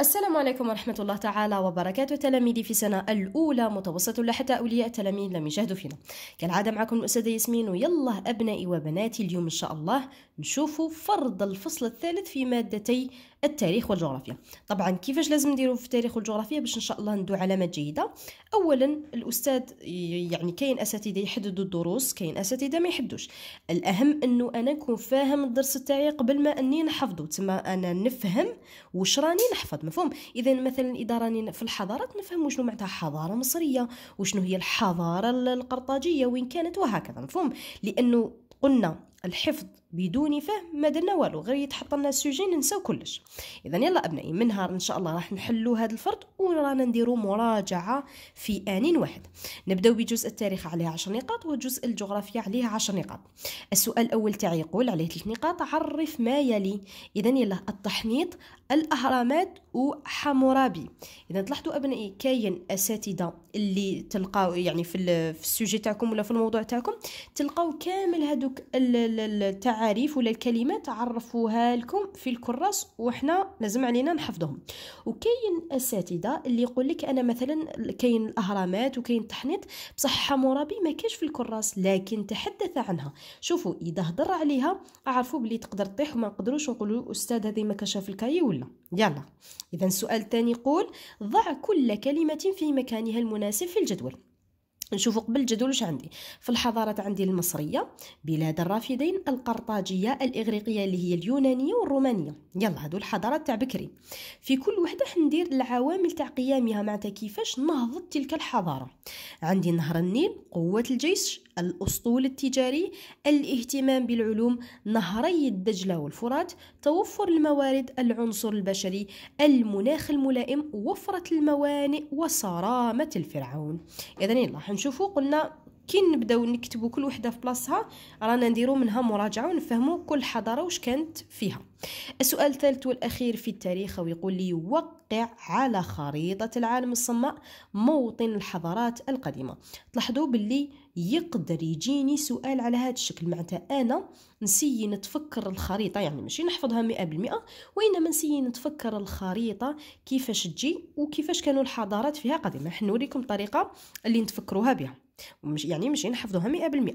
السلام عليكم ورحمة الله تعالى وبركاته تلاميذي في السنة الأولى متوسط لحتى أولياء التلاميذ لم يجهدوا فينا كالعادة معكم الأستاذة ياسمين ويلا أبنائي وبناتي اليوم إن شاء الله نشوفوا فرض الفصل الثالث في مادتي التاريخ والجغرافيا طبعا كيفاش لازم نديرو في التاريخ والجغرافيا باش ان شاء الله ندو علامات جيده اولا الاستاذ يعني كاين اساتذه يحددوا الدروس كاين اساتذه ما يحدوش الاهم انه انا نكون فاهم الدرس تاعي قبل ما اني نحفظه تما انا نفهم واش راني نحفظ مفهوم اذا مثلا اذا راني في الحضارات نفهم وشنو معناتها حضاره مصريه وشنو هي الحضاره القرطاجيه وين كانت وهكذا مفهوم لانه قلنا الحفظ بدون فهم ما درنا والو غير يتحط لنا السوجي ننساو كلش اذا يلا ابنائي من نهار ان شاء الله راح نحلوا هذا الفرد ورانا نديروا مراجعه في ان واحد نبداو بجزء التاريخ عليه 10 نقاط وجزء الجغرافيا عليه 10 نقاط السؤال الاول تاعي يقول عليه 3 نقاط عرف ما يلي اذا يلا التحنيط الاهرامات وحمورابي اذا تلاحظوا ابنائي كاين اساتذه اللي تلقاو يعني في السوجي تاعكم ولا في الموضوع تاعكم تلقاو كامل هذوك تاع التعاريف ولا الكلمات عرفوها لكم في الكراس وحنا لازم علينا نحفظهم وكاين اساتذه اللي يقول لك انا مثلا كاين الاهرامات وكاين التحنيط بصح حمورابي ما كاش في الكراس لكن تحدث عنها شوفوا اذا هضر عليها اعرفوا بلي تقدر تطيح وما نقدروش نقولوا استاذ هذه ما كاش في الكاي ولا يلا اذا السؤال الثاني يقول ضع كل كلمه في مكانها المناسب في الجدول نشوفوا قبل الجدول واش عندي في الحضارات عندي المصريه بلاد الرافدين القرطاجيه الاغريقيه اللي هي اليونانيه والرومانيه يلا هادو الحضارات تاع بكري في كل وحده حندير العوامل تاع قيامها معناتها كيفاش نهضت تلك الحضاره عندي نهر النيل قوه الجيش الاسطول التجاري الاهتمام بالعلوم نهري الدجله والفرات توفر الموارد العنصر البشري المناخ الملائم وفره الموانئ وصرامه الفرعون اذا يلا نشوفوا قلنا كي نبداو نكتبو كل وحده في بلاصتها رانا نديرو منها مراجعه ونفهموا كل حضاره واش كانت فيها السؤال الثالث والاخير في التاريخ ويقول لي وقع على خريطه العالم الصماء موطن الحضارات القديمه تلاحظوا باللي يقدر يجيني سؤال على هذا الشكل معناتها انا نسيي نتفكر الخريطه يعني ماشي نحفظها 100% وانما نسيي نتفكر الخريطه كيفاش تجي وكيفاش كانوا الحضارات فيها قديمه حنوريكم الطريقه اللي نتفكروها بها ومش يعني ماشي نحفظوها 100%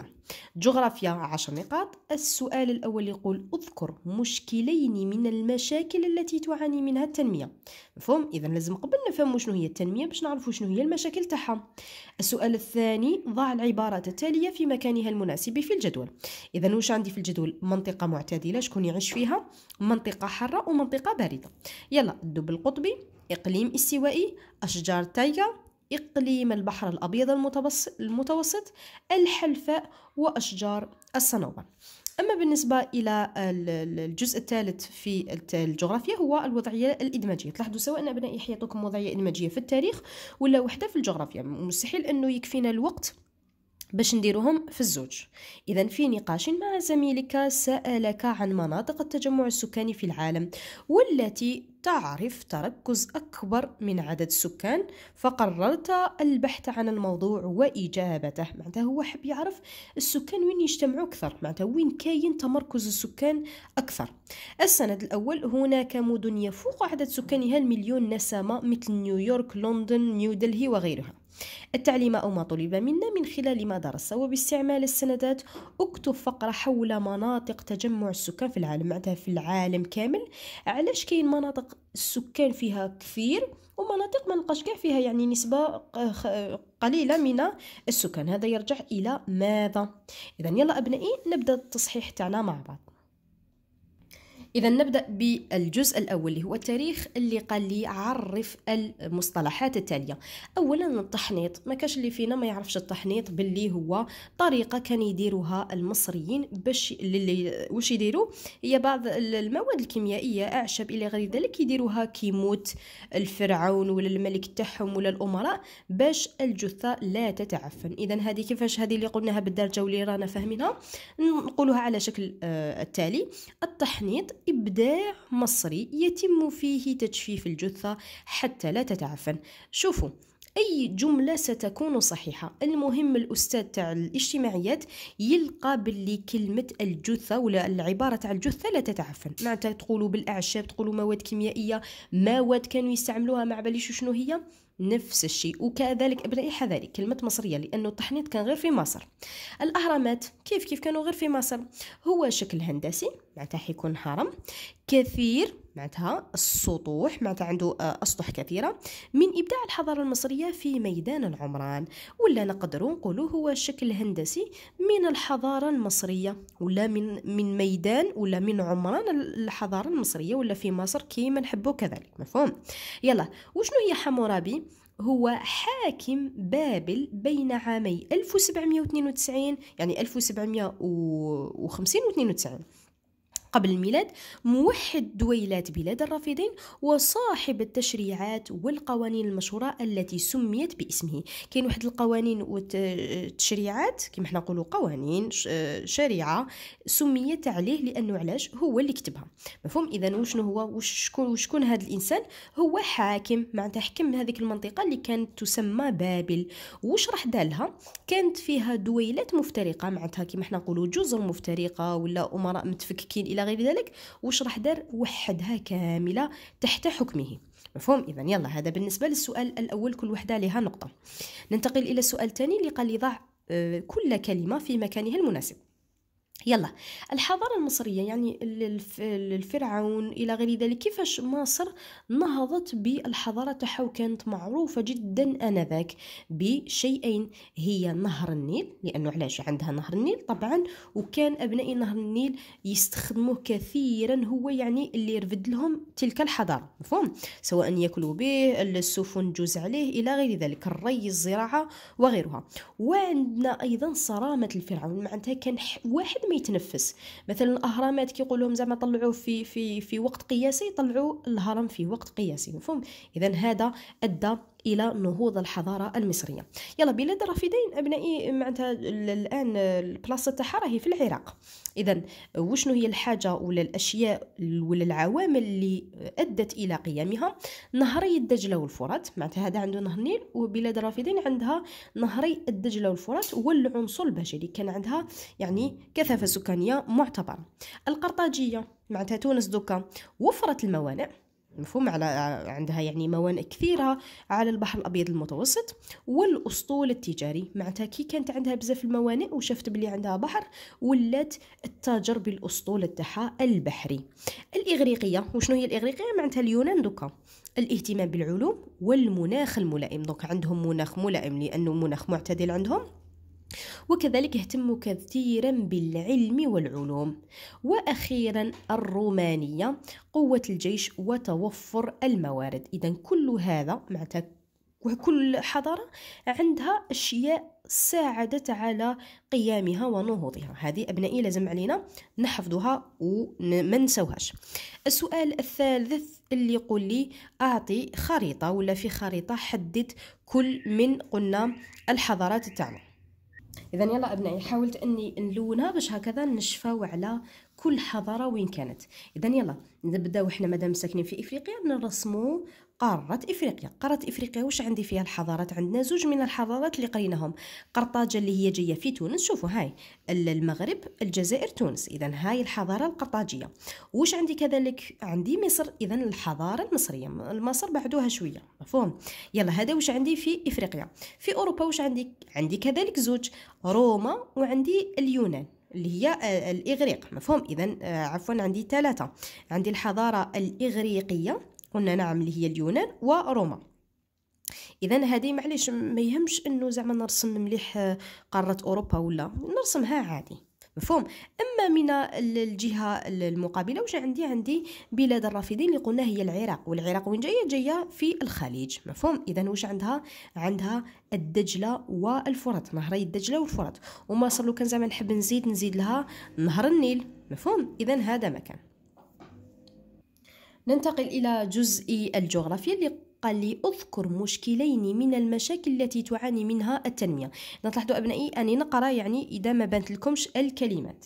جغرافيا 10 نقاط السؤال الاول يقول اذكر مشكلين من المشاكل التي تعاني منها التنميه مفهوم اذا لازم قبل نفهم شنو هي التنميه باش نعرفوا شنو هي المشاكل تاعها السؤال الثاني ضع العباره التاليه في مكانها المناسب في الجدول اذا واش عندي في الجدول منطقه معتدله شكون يعيش فيها منطقه حاره ومنطقه بارده يلا الدب القطبي اقليم استوائي اشجار تايجر إقليم البحر الأبيض المتوسط الحلفاء وأشجار الصنوبر أما بالنسبة إلى الجزء الثالث في الجغرافيا هو الوضعية الإدماجية تلاحظوا سواء أبنائي حيعطوكم وضعية إدماجية في التاريخ ولا وحدة في الجغرافيا مستحيل أنه يكفينا الوقت باش نديروهم في الزوج اذا في نقاش مع زميلك سالك عن مناطق التجمع السكاني في العالم والتي تعرف تركز أكبر من عدد السكان فقررت البحث عن الموضوع وإجابته معناتها هو حب يعرف السكان وين يجتمعوا أكثر معناتها وين كاين تمركز السكان أكثر السند الأول هناك مدن يفوق عدد سكانها المليون نسمة مثل نيويورك لندن نيودلهي وغيرها التعليم أو ما طلب منا من خلال ما درس وباستعمال السندات اكتب فقرة حول مناطق تجمع السكان في العالم معناتها في العالم كامل علاش كاين مناطق السكان فيها كثير ومناطق ما نلقاش كاع فيها يعني نسبة قليلة من السكان هذا يرجع إلى ماذا إذا يلا أبنائي نبدأ التصحيح تاعنا مع بعض إذا نبدأ بالجزء الأول اللي هو التاريخ اللي قال لي عرف المصطلحات التالية أولا التحنيط ما كاش اللي فينا ما يعرفش التحنيط باللي هو طريقة كان يديروها المصريين باش اللي وش يديروا هي بعض المواد الكيميائية أعشاب إلى غير ذلك يديروها كيموت الفرعون ولا الملك تاعهم ولا الأمراء باش الجثة لا تتعفن إذا هذه كيفاش هذه اللي قلناها بالدرجة واللي رانا فاهمينها نقولها على شكل آه، التالي التحنيط إبداع مصري يتم فيه تجفيف الجثة حتى لا تتعفن شوفوا أي جملة ستكون صحيحة المهم الأستاذ تاع الاجتماعيات يلقى باللي كلمة الجثة ولا العبارة تاع الجثة لا تتعفن معناتها تقولوا بالأعشاب تقولوا مواد كيميائية مواد كانوا يستعملوها مع باليش شنو هي نفس الشيء وكذلك ابن اي ذلك كلمة مصرية لأنه التحنيط كان غير في مصر الأهرامات كيف كيف كانوا غير في مصر هو شكل هندسي معناتها حيكون هرم كثير معناتها السطوح معناتها عنده آه، أسطح كثيرة من إبداع الحضارة المصرية في ميدان العمران ولا نقدروا نقولوا هو شكل هندسي من الحضارة المصرية ولا من من ميدان ولا من عمران الحضارة المصرية ولا في مصر كيما نحبو كذلك مفهوم يلا وشنو هي حمورابي هو حاكم بابل بين عامي 1792 يعني 1750 و 92 قبل الميلاد موحد دويلات بلاد الرافدين وصاحب التشريعات والقوانين المشهورة التي سميت باسمه كاين واحد القوانين والتشريعات كما حنا نقولوا قوانين شريعة سميت عليه لأنه علاش هو اللي كتبها مفهوم إذا وشنو هو وشكون وشكون هذا الإنسان هو حاكم معناتها حكم هذيك المنطقة اللي كانت تسمى بابل وش راح دالها كانت فيها دويلات مفترقة معناتها كما حنا نقولوا جزر مفترقة ولا أمراء متفككين إلى غير ذلك واش راح دار وحدها كامله تحت حكمه مفهوم اذا يلا هذا بالنسبه للسؤال الاول كل وحده لها نقطه ننتقل الى السؤال الثاني اللي قال لي ضع آه، كل كلمه في مكانها المناسب يلا الحضارة المصرية يعني الفرعون إلى غير ذلك كيفاش مصر نهضت بالحضارة تاعها وكانت معروفة جدا آنذاك بشيئين هي نهر النيل لأنه علاش عندها نهر النيل طبعا وكان أبناء نهر النيل يستخدموه كثيرا هو يعني اللي يرفد لهم تلك الحضارة مفهوم سواء يأكلوا به السفن جوز عليه إلى غير ذلك الري الزراعة وغيرها وعندنا أيضا صرامة الفرعون معناتها كان واحد ما يتنفس مثلا الاهرامات كيقول لهم زعما طلعوه في في في وقت قياسي طلعوا الهرم في وقت قياسي مفهوم اذا هذا ادى الى نهوض الحضاره المصريه يلا بلاد الرافدين ابنائي معناتها الان البلاصه تاعها راهي في العراق اذا وشنو هي الحاجه ولا الاشياء ولا العوامل اللي ادت الى قيامها نهري الدجله والفرات معناتها هذا عنده نهر النيل وبلاد الرافدين عندها نهري الدجله والفرات والعنصر البشري كان عندها يعني كثافه سكانيه معتبره القرطاجيه معناتها تونس دوكا وفرت الموانئ مفهوم على عندها يعني موانئ كثيرة على البحر الأبيض المتوسط والأسطول التجاري معناتها كي كانت عندها بزاف الموانئ وشفت بلي عندها بحر ولات التاجر بالأسطول تاعها البحري الإغريقية وشنو هي الإغريقية معناتها اليونان دوكا الاهتمام بالعلوم والمناخ الملائم دوك عندهم مناخ ملائم لأنه مناخ معتدل عندهم وكذلك اهتموا كثيرا بالعلم والعلوم وأخيرا الرومانية قوة الجيش وتوفر الموارد إذا كل هذا معناتها وكل حضارة عندها أشياء ساعدت على قيامها ونهوضها هذه أبنائي لازم علينا نحفظها وما نسوهاش السؤال الثالث اللي يقول لي أعطي خريطة ولا في خريطة حدد كل من قلنا الحضارات تاعنا اذا يلا ابنائي حاولت اني نلونها باش هكذا نشفاو على كل حضاره وين كانت اذا يلا نبداو حنا مادام ساكنين في افريقيا نرسمو قارة إفريقيا قارة إفريقيا واش عندي فيها الحضارات عندنا زوج من الحضارات اللي قريناهم قرطاجة اللي هي جاية في تونس شوفوا هاي المغرب الجزائر تونس إذا هاي الحضارة القرطاجية واش عندي كذلك عندي مصر إذا الحضارة المصرية مصر بعدوها شوية مفهوم يلا هذا واش عندي في إفريقيا في أوروبا واش عندي عندي كذلك زوج روما وعندي اليونان اللي هي آه، الإغريق مفهوم إذا آه، عفوا عندي ثلاثة عندي الحضارة الإغريقية قلنا نعم اللي هي اليونان وروما اذا هذه معليش ما يهمش انه زعما نرسم مليح آه، قاره اوروبا ولا نرسمها عادي مفهوم اما من الجهه المقابله واش عندي عندي بلاد الرافدين اللي قلنا هي العراق والعراق وين جايه جايه في الخليج مفهوم اذا واش عندها عندها الدجله والفرات نهري الدجله والفرات وما صار لو كان زعما نحب نزيد نزيد لها نهر النيل مفهوم اذا هذا مكان ننتقل إلى جزء الجغرافيا اللي قال لي اذكر مشكلين من المشاكل التي تعاني منها التنمية نتلاحظوا أبنائي أني نقرأ يعني إذا ما بنت لكمش الكلمات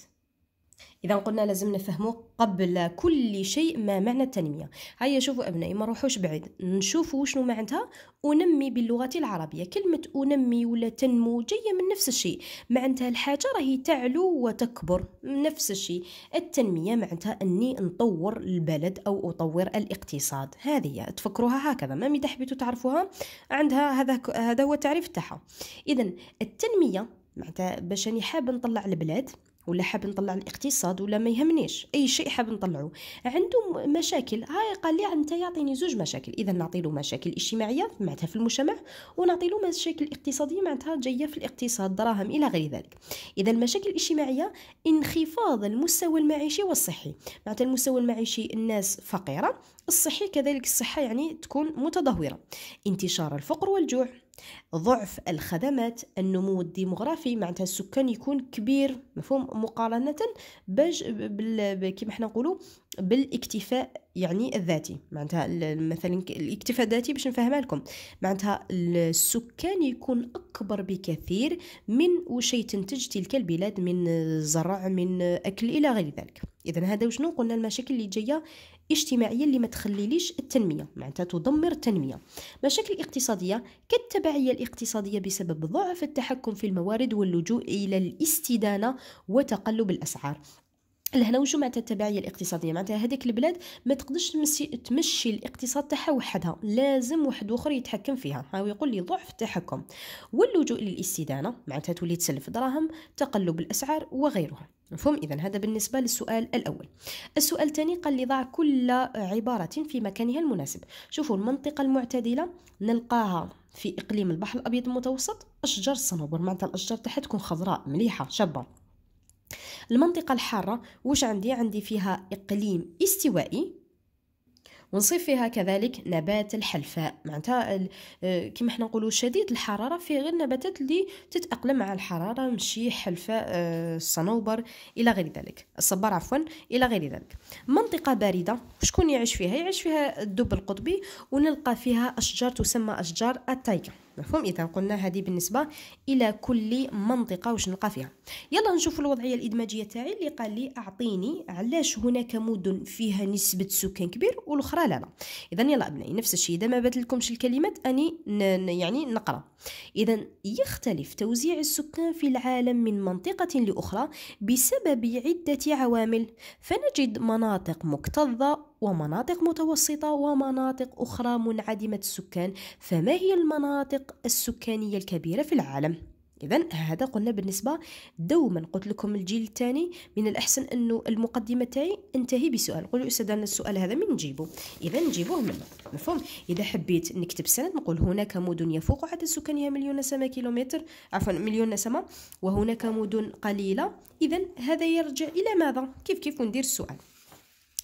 اذا قلنا لازم نفهمه قبل كل شيء ما معنى التنميه هيا شوفوا ابنائي ما نروحوش بعيد نشوفوا شنو معناتها انمي باللغه العربيه كلمه انمي ولا تنمو جايه من نفس الشيء معناتها الحاجه راهي تعلو وتكبر نفس الشيء التنميه معناتها اني نطور البلد او اطور الاقتصاد هذه تفكروها هكذا ما ميدا حبيتوا تعرفوها عندها هذا هذا هو التعريف تاعها اذا التنميه معناتها باش راني حاب نطلع البلاد ولا حاب نطلع الاقتصاد ولا ما يهمنيش اي شيء حاب نطلعه عنده مشاكل هاي قال لي انت يعطيني زوج مشاكل اذا نعطي له مشاكل اجتماعيه معناتها في المجتمع ونعطي له مشاكل اقتصاديه معناتها جايه في الاقتصاد دراهم الى غير ذلك اذا المشاكل الاجتماعيه انخفاض المستوى المعيشي والصحي معناتها المستوى المعيشي الناس فقيره الصحي كذلك الصحه يعني تكون متدهوره انتشار الفقر والجوع ضعف الخدمات النمو الديموغرافي معناتها السكان يكون كبير مفهوم مقارنه باش كيما حنا نقولوا بالاكتفاء يعني الذاتي معناتها مثلا الاكتفاء الذاتي باش نفهمها لكم معناتها السكان يكون اكبر بكثير من وشي تنتج تلك البلاد من زرع من اكل الى غير ذلك اذا هذا وشنو قلنا المشاكل اللي جايه اجتماعيه اللي ما تخليليش التنميه معناتها تدمر التنميه مشاكل اقتصاديه كالتبعيه الاقتصاديه بسبب ضعف التحكم في الموارد واللجوء الى الاستدانه وتقلب الاسعار لهنا وجو معناتها التبعية الاقتصادية معناتها هذيك البلاد ما تقدرش تمشي, تمشي الاقتصاد تاعها وحدها لازم واحد اخر يتحكم فيها هاو يقول لي ضعف التحكم واللجوء للاستدانة معناتها تولي تسلف دراهم تقلب الاسعار وغيرها مفهوم اذا هذا بالنسبه للسؤال الاول السؤال الثاني قال لي ضع كل عباره في مكانها المناسب شوفوا المنطقه المعتدله نلقاها في اقليم البحر الابيض المتوسط اشجار الصنوبر معناتها الاشجار تاعها تكون خضراء مليحه شابه المنطقة الحارة واش عندي عندي فيها إقليم استوائي ونصيف فيها كذلك نبات الحلفاء معناتها آه، كما حنا نقولوا شديد الحراره فيه غير نباتات اللي تتاقلم مع الحراره مشي حلفاء آه، الصنوبر الى غير ذلك الصبار عفوا الى غير ذلك منطقه بارده شكون يعيش فيها يعيش فيها الدب القطبي ونلقى فيها اشجار تسمى اشجار التايكا مفهوم اذا قلنا هذه بالنسبه الى كل منطقه واش نلقى فيها يلا نشوف الوضعيه الادماجيه تاعي اللي قال لي اعطيني علاش هناك مدن فيها نسبه سكان كبير والاخرى لا لا اذا يلا ابنائي نفس الشيء اذا ما باتلكمش الكلمات اني يعني نقرا اذا يختلف توزيع السكان في العالم من منطقه لاخرى بسبب عده عوامل فنجد مناطق مكتظه ومناطق متوسطة ومناطق أخرى منعدمة السكان فما هي المناطق السكانية الكبيرة في العالم؟ إذا هذا قلنا بالنسبة دوما قلت لكم الجيل الثاني من الأحسن أنه المقدمة تاعي انتهي بسؤال قولوا أستاذنا السؤال هذا من نجيبه إذا نجيبوه من مفهوم إذا حبيت نكتب سند نقول هناك مدن يفوق عدد سكانها مليون نسمة كيلومتر عفوا مليون نسمة وهناك مدن قليلة إذا هذا يرجع إلى ماذا كيف كيف وندير السؤال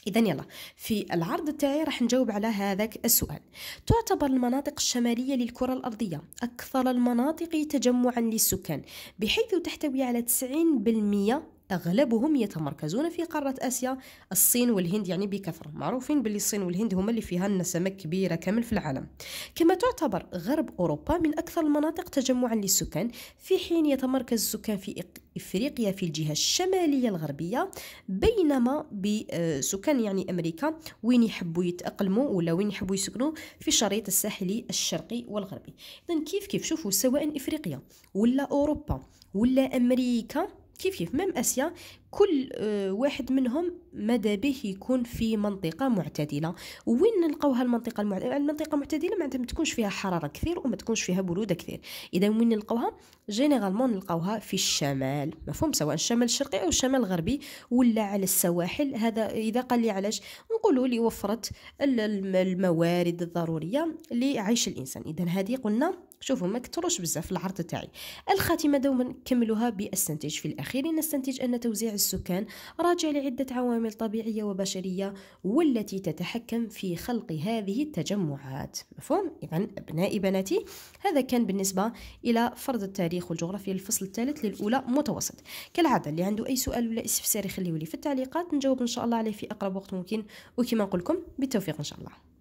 إذا يلا في العرض تاعي راح نجاوب على هذاك السؤال تعتبر المناطق الشمالية للكرة الأرضية أكثر المناطق تجمعا للسكان بحيث تحتوي على 90% أغلبهم يتمركزون في قارة آسيا الصين والهند يعني بكثرة معروفين باللي الصين والهند هما اللي فيها النسمة كبيرة كامل في العالم كما تعتبر غرب أوروبا من أكثر المناطق تجمعا للسكان في حين يتمركز السكان في إفريقيا في الجهة الشمالية الغربية بينما بسكان آه، يعني أمريكا وين يحبوا يتأقلموا ولا وين يحبوا يسكنوا في الشريط الساحلي الشرقي والغربي إذن كيف كيف شوفوا سواء إفريقيا ولا أوروبا ولا أمريكا كيف كيف مام اسيا كل آه، واحد منهم ماذا به يكون في منطقة معتدلة وين نلقاوها المنطقة المعتدلة المنطقة المعتدلة معناتها ما تكونش فيها حرارة كثير وما تكونش فيها برودة كثير إذا وين نلقاوها جينيرالمون نلقاوها في الشمال مفهوم سواء الشمال الشرقي أو الشمال الغربي ولا على السواحل هذا إذا قال لي علاش نقولوا لي وفرت الموارد الضرورية لعيش الإنسان إذا هذه قلنا شوفوا ما كثروش بزاف العرض تاعي الخاتمه دوما كملوها باستنتج في الاخير نستنتج ان توزيع السكان راجع لعده عوامل طبيعيه وبشريه والتي تتحكم في خلق هذه التجمعات مفهوم اذا ابنائي بناتي هذا كان بالنسبه الى فرض التاريخ والجغرافيا الفصل الثالث للاولى متوسط كالعاده اللي عنده اي سؤال ولا استفسار يخليه لي في التعليقات نجاوب ان شاء الله عليه في اقرب وقت ممكن وكما نقول لكم بالتوفيق ان شاء الله